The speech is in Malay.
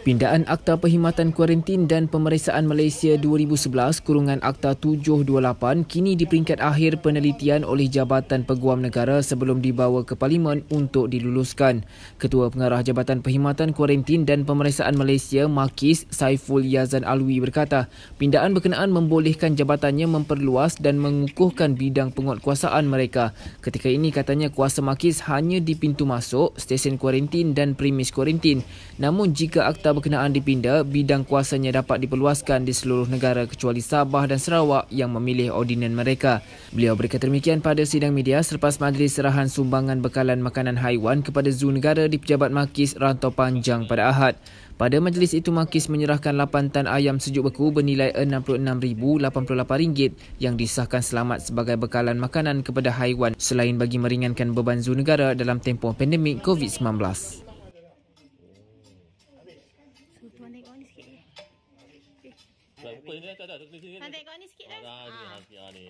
Pindaan Akta Perkhidmatan Kuarantin dan Pemeriksaan Malaysia 2011 kurungan Akta 728 kini di peringkat akhir penelitian oleh Jabatan Peguam Negara sebelum dibawa ke Parlimen untuk diluluskan. Ketua Pengarah Jabatan Perkhidmatan Kuarantin dan Pemeriksaan Malaysia Makis Saiful Yazan Alwi berkata, pindaan berkenaan membolehkan jabatannya memperluas dan mengukuhkan bidang penguatkuasaan mereka. Ketika ini katanya kuasa Makis hanya di pintu masuk, stesen kuarantin dan premis kuarantin. Namun jika akta Jabatan Berkenaan dipinda, bidang kuasanya dapat diperluaskan di seluruh negara kecuali Sabah dan Sarawak yang memilih ordinan mereka. Beliau berkata demikian pada sidang media selepas majlis serahan sumbangan bekalan makanan haiwan kepada zoo negara di Pejabat Makis Rantau Panjang pada Ahad. Pada majlis itu, Makis menyerahkan 8 tan ayam sejuk beku bernilai RM66,088 yang disahkan selamat sebagai bekalan makanan kepada haiwan selain bagi meringankan beban zoo negara dalam tempoh pandemik COVID-19 tuan tengok ni sikit je. Okey. Tak apa ni tak tak tak tak. Tengok ni sikit dah. Ha ah. ah, ni ha ni.